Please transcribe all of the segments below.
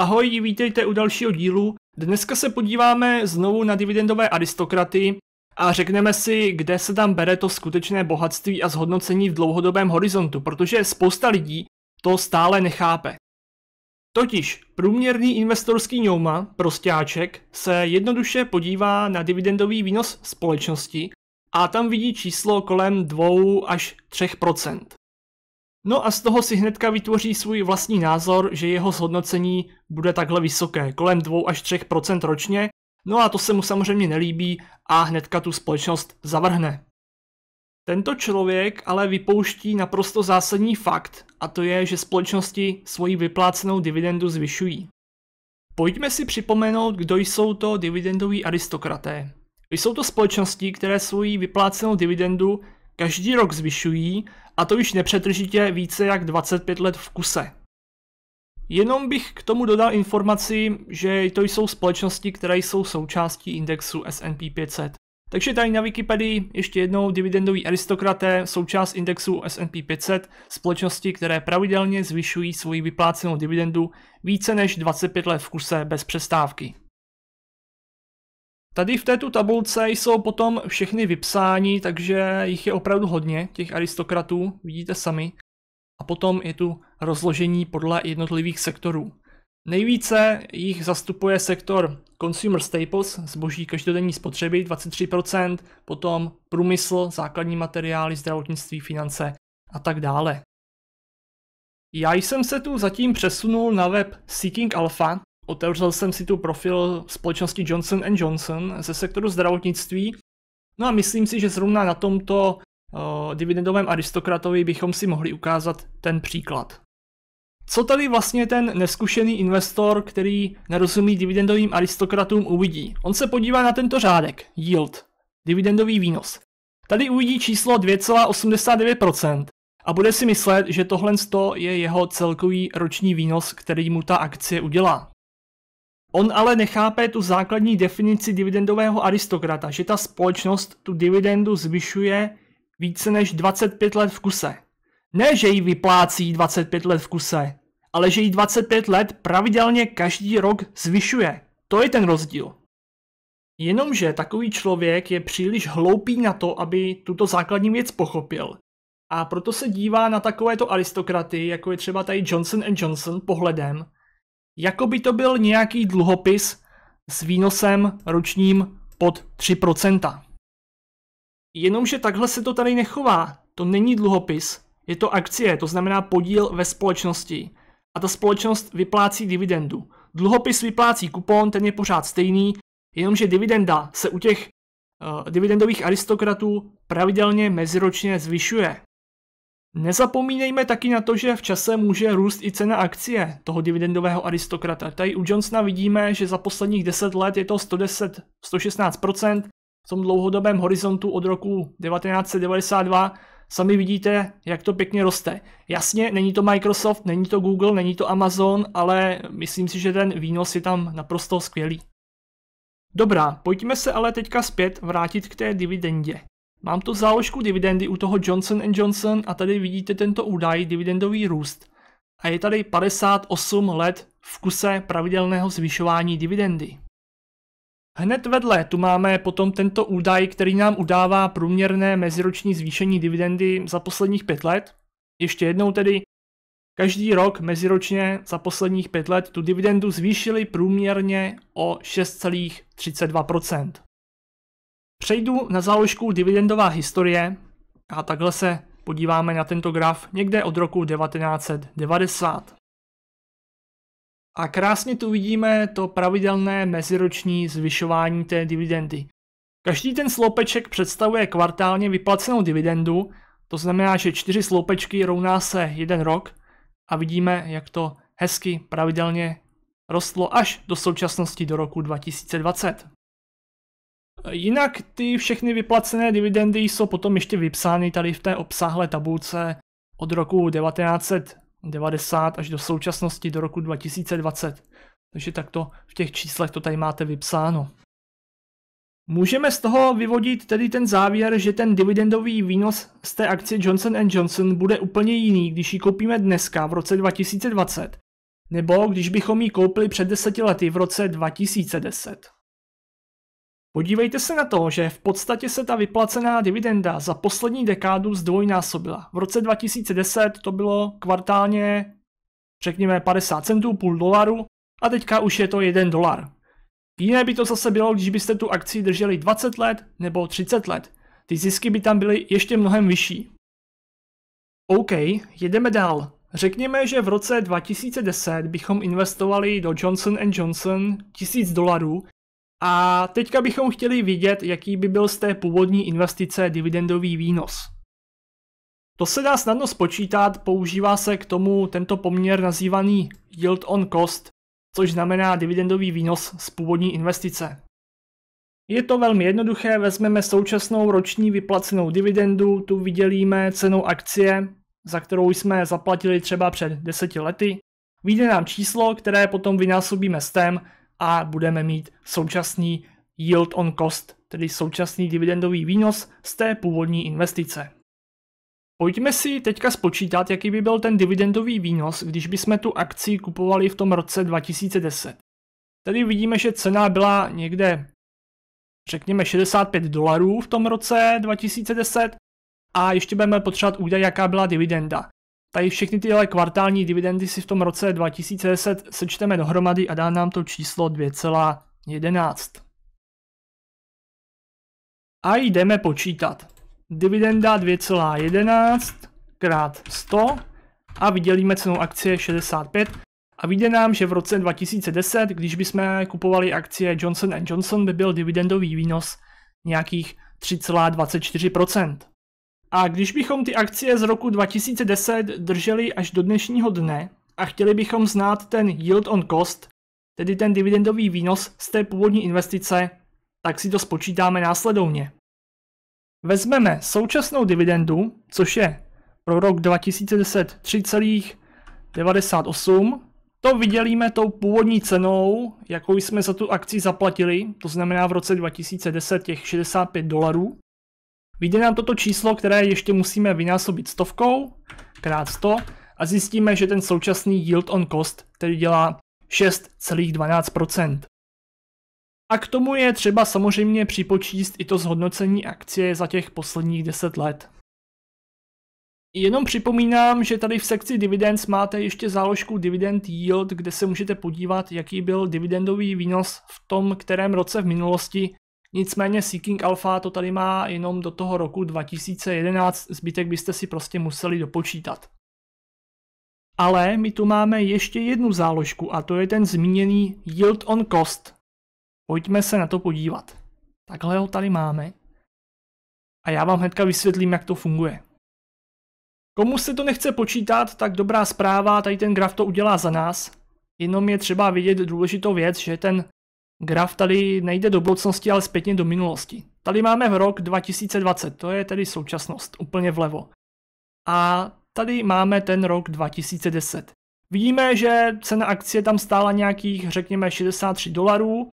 Ahoj, vítejte u dalšího dílu. Dneska se podíváme znovu na dividendové aristokraty a řekneme si, kde se tam bere to skutečné bohatství a zhodnocení v dlouhodobém horizontu, protože spousta lidí to stále nechápe. Totiž průměrný investorský ňouma, prostáček, se jednoduše podívá na dividendový výnos společnosti a tam vidí číslo kolem 2 až 3 No a z toho si hnedka vytvoří svůj vlastní názor, že jeho zhodnocení bude takhle vysoké, kolem 2 až 3 ročně, no a to se mu samozřejmě nelíbí a hnedka tu společnost zavrhne. Tento člověk ale vypouští naprosto zásadní fakt, a to je, že společnosti svoji vyplácenou dividendu zvyšují. Pojďme si připomenout, kdo jsou to dividendoví aristokraté. Jsou to společnosti, které svoji vyplácenou dividendu Každý rok zvyšují a to již nepřetržitě více jak 25 let v kuse. Jenom bych k tomu dodal informaci, že to jsou společnosti, které jsou součástí indexu S&P 500. Takže tady na Wikipedii ještě jednou dividendový aristokraté, součást indexu S&P 500, společnosti, které pravidelně zvyšují svoji vyplácenou dividendu více než 25 let v kuse bez přestávky. Tady v této tabulce jsou potom všechny vypsání, takže jich je opravdu hodně, těch aristokratů, vidíte sami. A potom je tu rozložení podle jednotlivých sektorů. Nejvíce jich zastupuje sektor Consumer Staples, zboží každodenní spotřeby 23%, potom průmysl, základní materiály, zdravotnictví, finance a tak dále. Já jsem se tu zatím přesunul na web Seeking Alpha, Otevřel jsem si tu profil společnosti Johnson Johnson ze sektoru zdravotnictví. No a myslím si, že zrovna na tomto uh, dividendovém aristokratovi bychom si mohli ukázat ten příklad. Co tady vlastně ten neskušený investor, který nerozumí dividendovým aristokratům, uvidí? On se podívá na tento řádek, yield, dividendový výnos. Tady uvidí číslo 2,89% a bude si myslet, že tohle je jeho celkový roční výnos, který mu ta akcie udělá. On ale nechápe tu základní definici dividendového aristokrata, že ta společnost tu dividendu zvyšuje více než 25 let v kuse. Ne, že ji vyplácí 25 let v kuse, ale že ji 25 let pravidelně každý rok zvyšuje. To je ten rozdíl. Jenomže takový člověk je příliš hloupý na to, aby tuto základní věc pochopil. A proto se dívá na takovéto aristokraty, jako je třeba tady Johnson Johnson, pohledem, jako by to byl nějaký dluhopis s výnosem ročním pod 3%. Jenomže takhle se to tady nechová. To není dluhopis, je to akcie, to znamená podíl ve společnosti. A ta společnost vyplácí dividendu. Dluhopis vyplácí kupon, ten je pořád stejný, jenomže dividenda se u těch uh, dividendových aristokratů pravidelně meziročně zvyšuje. Nezapomínejme taky na to, že v čase může růst i cena akcie toho dividendového aristokrata. Tady u Johnsona vidíme, že za posledních 10 let je to 110, 116%, v tom dlouhodobém horizontu od roku 1992 sami vidíte, jak to pěkně roste. Jasně, není to Microsoft, není to Google, není to Amazon, ale myslím si, že ten výnos je tam naprosto skvělý. Dobrá, pojďme se ale teďka zpět vrátit k té dividendě. Mám tu záložku dividendy u toho Johnson Johnson a tady vidíte tento údaj dividendový růst. A je tady 58 let v kuse pravidelného zvyšování dividendy. Hned vedle tu máme potom tento údaj, který nám udává průměrné meziroční zvýšení dividendy za posledních 5 let. Ještě jednou tedy, každý rok meziročně za posledních 5 let tu dividendu zvýšili průměrně o 6,32%. Přejdu na záložku dividendová historie a takhle se podíváme na tento graf někde od roku 1990. A krásně tu vidíme to pravidelné meziroční zvyšování té dividendy. Každý ten sloupeček představuje kvartálně vyplacenou dividendu, to znamená, že čtyři sloupečky rovná se jeden rok a vidíme, jak to hezky pravidelně rostlo až do současnosti do roku 2020. Eh, jinak ty všechny vyplacené dividendy jsou potom ještě vypsány tady v té obsáhlé tabulce od roku 1990 až do současnosti do roku 2020. Takže takto v těch číslech to tady máte vypsáno. Můžeme z toho vyvodit tedy ten závěr, že ten dividendový výnos z té akcie Johnson Johnson bude úplně jiný, když ji koupíme dneska v roce 2020, nebo když bychom ji koupili před deseti lety v roce 2010. Podívejte se na to, že v podstatě se ta vyplacená dividenda za poslední dekádu zdvojnásobila. V roce 2010 to bylo kvartálně, řekněme, 50 centů, půl dolaru a teďka už je to 1 dolar. Jiné by to zase bylo, když byste tu akci drželi 20 let nebo 30 let. Ty zisky by tam byly ještě mnohem vyšší. OK, jedeme dál. Řekněme, že v roce 2010 bychom investovali do Johnson Johnson 1000 dolarů a teďka bychom chtěli vidět, jaký by byl z té původní investice dividendový výnos. To se dá snadno spočítat, používá se k tomu tento poměr nazývaný yield on cost, což znamená dividendový výnos z původní investice. Je to velmi jednoduché, vezmeme současnou roční vyplacenou dividendu, tu vydělíme cenou akcie, za kterou jsme zaplatili třeba před deseti lety. Vyjde nám číslo, které potom vynásobíme s tém, a budeme mít současný yield on cost, tedy současný dividendový výnos z té původní investice. Pojďme si teďka spočítat, jaký by byl ten dividendový výnos, když bychom tu akci kupovali v tom roce 2010. Tady vidíme, že cena byla někde, řekněme, 65 dolarů v tom roce 2010 a ještě budeme potřebovat údaj, jaká byla dividenda tady všechny tyhle kvartální dividendy si v tom roce 2010 sečteme dohromady a dá nám to číslo 2,11. A jdeme počítat. Dividenda 2,11 krát 100 a vydělíme cenou akcie 65 a vyjde nám, že v roce 2010, když bychom kupovali akcie Johnson Johnson, by byl dividendový výnos nějakých 3,24%. A když bychom ty akcie z roku 2010 drželi až do dnešního dne a chtěli bychom znát ten yield on cost, tedy ten dividendový výnos z té původní investice, tak si to spočítáme následovně. Vezmeme současnou dividendu, což je pro rok 2010 3,98, to vydělíme tou původní cenou, jakou jsme za tu akci zaplatili, to znamená v roce 2010 těch 65 dolarů, Vyjde nám toto číslo, které ještě musíme vynásobit stovkou krát 100 a zjistíme, že ten současný yield on cost tedy dělá 6,12%. A k tomu je třeba samozřejmě připočíst i to zhodnocení akcie za těch posledních 10 let. Jenom připomínám, že tady v sekci dividends máte ještě záložku dividend yield, kde se můžete podívat, jaký byl dividendový výnos v tom kterém roce v minulosti Nicméně Seeking Alpha to tady má jenom do toho roku 2011, zbytek byste si prostě museli dopočítat. Ale my tu máme ještě jednu záložku a to je ten zmíněný Yield on Cost. Pojďme se na to podívat. Takhle ho tady máme. A já vám hnedka vysvětlím, jak to funguje. Komu se to nechce počítat, tak dobrá zpráva, tady ten graf to udělá za nás. Jenom je třeba vidět důležitou věc, že ten Graf tady nejde do budoucnosti, ale zpětně do minulosti. Tady máme v rok 2020, to je tedy současnost, úplně vlevo. A tady máme ten rok 2010. Vidíme, že cena akcie tam stála nějakých, řekněme, 63 dolarů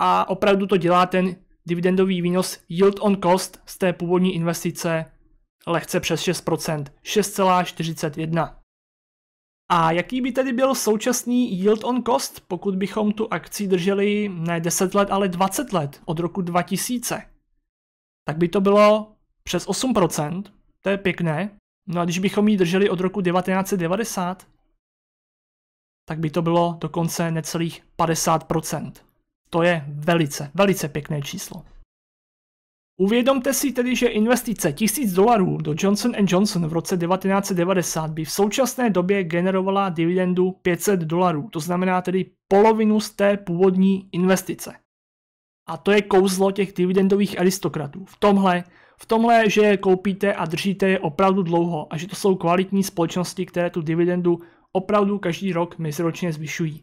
a opravdu to dělá ten dividendový výnos yield on cost z té původní investice lehce přes 6%, 6,41. A jaký by tedy byl současný yield on cost, pokud bychom tu akci drželi ne 10 let, ale 20 let od roku 2000? Tak by to bylo přes 8%, to je pěkné. No a když bychom ji drželi od roku 1990, tak by to bylo dokonce necelých 50%. To je velice, velice pěkné číslo. Uvědomte si tedy, že investice 1000 dolarů do Johnson Johnson v roce 1990 by v současné době generovala dividendu 500 dolarů, to znamená tedy polovinu z té původní investice. A to je kouzlo těch dividendových aristokratů. V tomhle, v tomhle, že je koupíte a držíte je opravdu dlouho a že to jsou kvalitní společnosti, které tu dividendu opravdu každý rok meziročně zvyšují.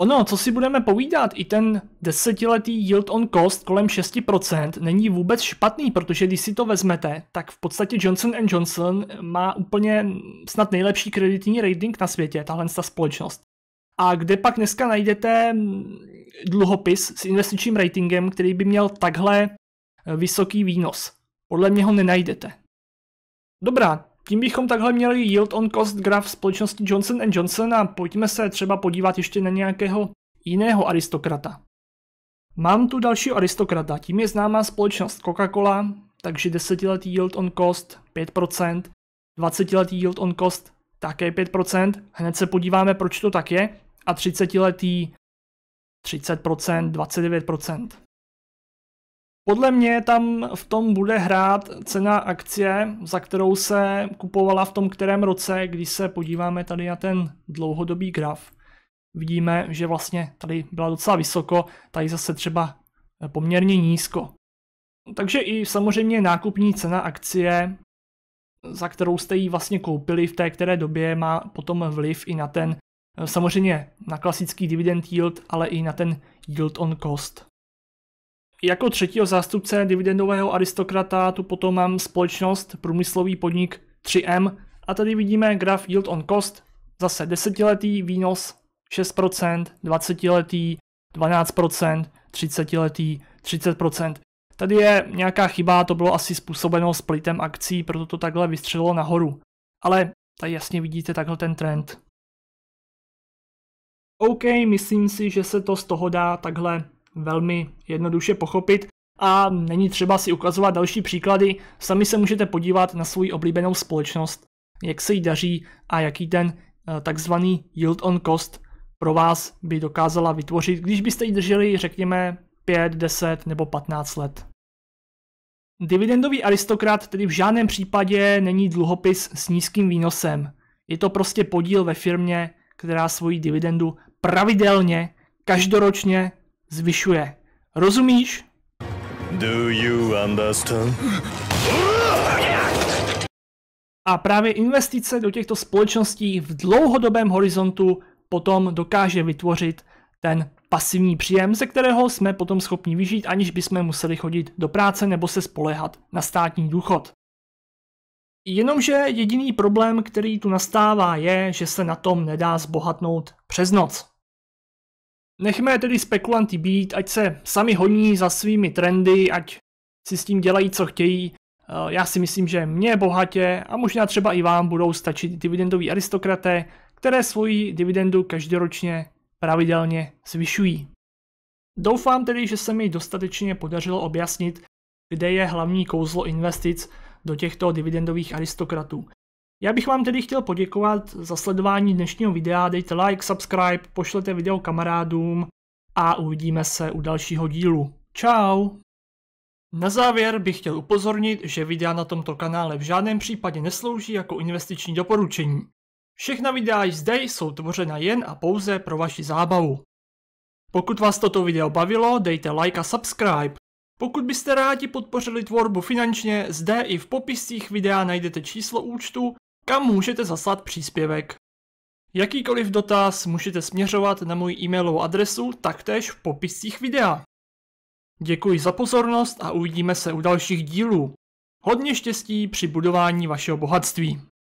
Ono, co si budeme povídat, i ten desetiletý yield on cost kolem 6% není vůbec špatný, protože když si to vezmete, tak v podstatě Johnson Johnson má úplně snad nejlepší kreditní rating na světě, tahle ta společnost. A kde pak dneska najdete mm, dluhopis s investičním ratingem, který by měl takhle eh, vysoký výnos? Podle mě ho nenajdete. Dobrá, tím bychom takhle měli yield on cost graf společnosti Johnson Johnson a pojďme se třeba podívat ještě na nějakého jiného aristokrata. Mám tu dalšího aristokrata, tím je známá společnost Coca-Cola, takže 10 letý yield on cost 5%, 20-letý yield on cost také 5%, hned se podíváme, proč to tak je, a 30-letý 30%, 29%. Podle mě tam v tom bude hrát cena akcie, za kterou se kupovala v tom kterém roce, když se podíváme tady na ten dlouhodobý graf. Vidíme, že vlastně tady byla docela vysoko, tady zase třeba poměrně nízko. Takže i samozřejmě nákupní cena akcie, za kterou jste ji vlastně koupili v té které době, má potom vliv i na ten, samozřejmě na klasický dividend yield, ale i na ten yield on cost. Jako třetího zástupce dividendového aristokrata tu potom mám společnost průmyslový podnik 3M a tady vidíme graf yield on cost, zase desetiletý výnos 6%, 20letý 12%, 30letý 30%. Tady je nějaká chyba, to bylo asi způsobeno splitem akcí, proto to takhle vystřelilo nahoru. Ale tady jasně vidíte takhle ten trend. OK, myslím si, že se to z toho dá takhle velmi jednoduše pochopit a není třeba si ukazovat další příklady, sami se můžete podívat na svou oblíbenou společnost, jak se jí daří a jaký ten eh, takzvaný yield on cost pro vás by dokázala vytvořit, když byste ji drželi, řekněme, 5, 10 nebo 15 let. Dividendový aristokrat tedy v žádném případě není dluhopis s nízkým výnosem. Je to prostě podíl ve firmě, která svoji dividendu pravidelně, každoročně zvyšuje. Rozumíš? Do you understand? A právě investice do těchto společností v dlouhodobém horizontu potom dokáže vytvořit ten pasivní příjem, ze kterého jsme potom schopni vyžít, aniž bychom museli chodit do práce nebo se spolehat na státní důchod. Jenomže jediný problém, který tu nastává, je, že se na tom nedá zbohatnout přes noc. Nechme tedy spekulanty být, ať se sami honí za svými trendy, ať si s tím dělají, co chtějí. Eh, já si myslím, že mě bohatě a možná třeba i vám budou stačit dividendoví aristokraté, které svoji dividendu každoročně pravidelně zvyšují. Doufám tedy, že se mi dostatečně podařilo objasnit, kde je hlavní kouzlo investic do těchto dividendových aristokratů. Já bych vám tedy chtěl poděkovat za sledování dnešního videa, dejte like, subscribe, pošlete video kamarádům a uvidíme se u dalšího dílu. Čau! Na závěr bych chtěl upozornit, že videa na tomto kanále v žádném případě neslouží jako investiční doporučení. Všechna videa zde jsou tvořena jen a pouze pro vaši zábavu. Pokud vás toto video bavilo, dejte like a subscribe. Pokud byste rádi podpořili tvorbu finančně, zde i v popiscích videa najdete číslo účtu kam můžete zaslat příspěvek. Jakýkoliv dotaz můžete směřovat na můj e-mailovou adresu taktéž v popiscích videa. Děkuji za pozornost a uvidíme se u dalších dílů. Hodně štěstí při budování vašeho bohatství.